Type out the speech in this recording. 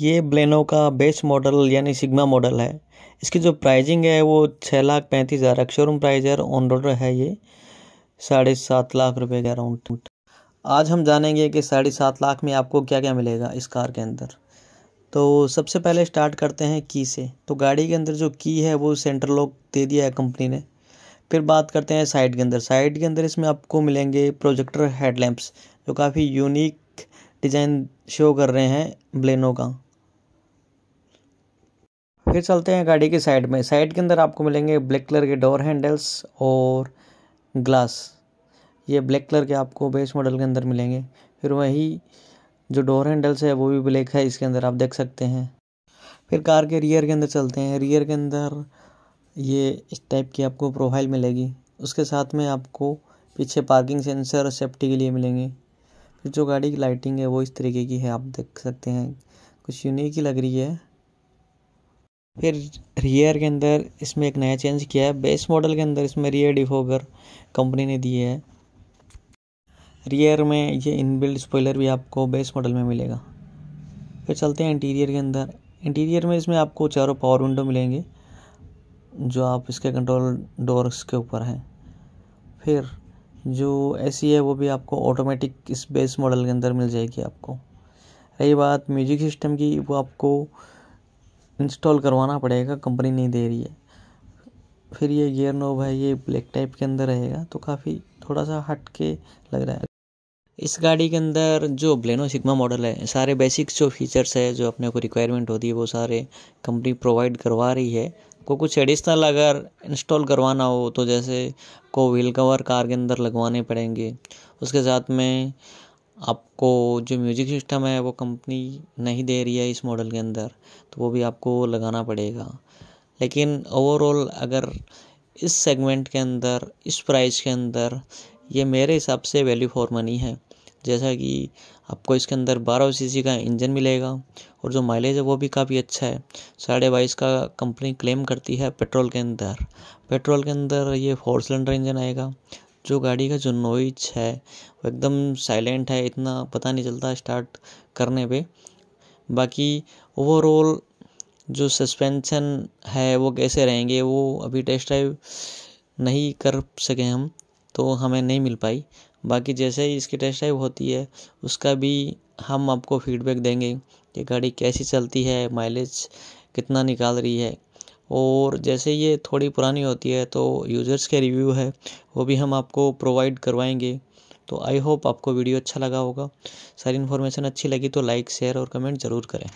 ये ब्लेनो का base model यानी सिग्मा मॉडल है इसकी जो प्राइजिंग है वो छः लाख पैंतीस हज़ार शोरूम प्राइज है ऑन रोड है ये साढ़े सात लाख रुपए के अराउंड आज हम जानेंगे कि साढ़े सात लाख में आपको क्या क्या मिलेगा इस कार के अंदर तो सबसे पहले स्टार्ट करते हैं की से तो गाड़ी के अंदर जो की है वो सेंटर लॉक दे दिया है कंपनी ने फिर बात करते हैं साइड के अंदर साइड के अंदर इसमें आपको मिलेंगे प्रोजेक्टर हेडलैम्प्स जो काफ़ी यूनिक डिज़ाइन शो कर रहे हैं ब्लेनो का फिर चलते हैं गाड़ी के साइड में साइड के अंदर आपको मिलेंगे ब्लैक कलर के डोर हैंडल्स और ग्लास ये ब्लैक कलर के आपको बेस मॉडल के अंदर मिलेंगे फिर वही जो डोर हैंडल्स है वो भी ब्लैक है इसके अंदर आप देख सकते हैं फिर कार के रियर के अंदर चलते हैं रियर के अंदर ये इस टाइप की आपको प्रोफाइल मिलेगी उसके साथ में आपको पीछे पार्किंग सेंसर सेफ्टी के लिए मिलेंगे फिर जो गाड़ी की लाइटिंग है वो इस तरीके की है आप देख सकते हैं कुछ यूनिक ही लग रही है फिर रियर के अंदर इसमें एक नया चेंज किया है बेस मॉडल के अंदर इसमें रियर डिफोगर कंपनी ने दिए है रियर में ये इनबिल्ड स्पॉइलर भी आपको बेस मॉडल में मिलेगा फिर चलते हैं इंटीरियर के अंदर इंटीरियर में इसमें आपको चारों पावर विंडो मिलेंगे जो आप इसके कंट्रोल डोर्स के ऊपर हैं फिर जो एसी है वो भी आपको ऑटोमेटिक इस बेस मॉडल के अंदर मिल जाएगी आपको रही बात म्यूजिक सिस्टम की वो आपको इंस्टॉल करवाना पड़ेगा कंपनी नहीं दे रही है फिर ये गियर नोब है ये ब्लैक टाइप के अंदर रहेगा तो काफ़ी थोड़ा सा हट के लग रहा है इस गाड़ी के अंदर जो ब्लेनो सिग्मा मॉडल है सारे बेसिक्स जो फीचर्स है जो अपने को रिक्वायरमेंट होती है वो सारे कंपनी प्रोवाइड करवा रही है को कुछ एडिशनल अगर इंस्टॉल करवाना हो तो जैसे को व्हील कवर कार के अंदर लगवाने पड़ेंगे उसके साथ में आपको जो म्यूजिक सिस्टम है वो कंपनी नहीं दे रही है इस मॉडल के अंदर तो वो भी आपको लगाना पड़ेगा लेकिन ओवरऑल अगर इस सेगमेंट के अंदर इस प्राइस के अंदर ये मेरे हिसाब से वैल्यू फॉर मनी है जैसा कि आपको इसके अंदर बारह सी का इंजन मिलेगा और जो माइलेज है वो भी काफ़ी अच्छा है साढ़े बाईस का कंपनी क्लेम करती है पेट्रोल के अंदर पेट्रोल के अंदर ये फोर सिलेंडर इंजन आएगा जो गाड़ी का जो नॉइज है वो एकदम साइलेंट है इतना पता नहीं चलता स्टार्ट करने पे बाकी ओवरऑल जो सस्पेंशन है वो कैसे रहेंगे वो अभी टेस्ट ड्राइव नहीं कर सके हम तो हमें नहीं मिल पाई बाकी जैसे ही इसकी टेस्ट ड्राइव होती है उसका भी हम आपको फीडबैक देंगे कि गाड़ी कैसी चलती है माइलेज कितना निकाल रही है और जैसे ये थोड़ी पुरानी होती है तो यूज़र्स के रिव्यू है वो भी हम आपको प्रोवाइड करवाएंगे तो आई होप आपको वीडियो अच्छा लगा होगा सारी इन्फॉर्मेशन अच्छी लगी तो लाइक शेयर और कमेंट ज़रूर करें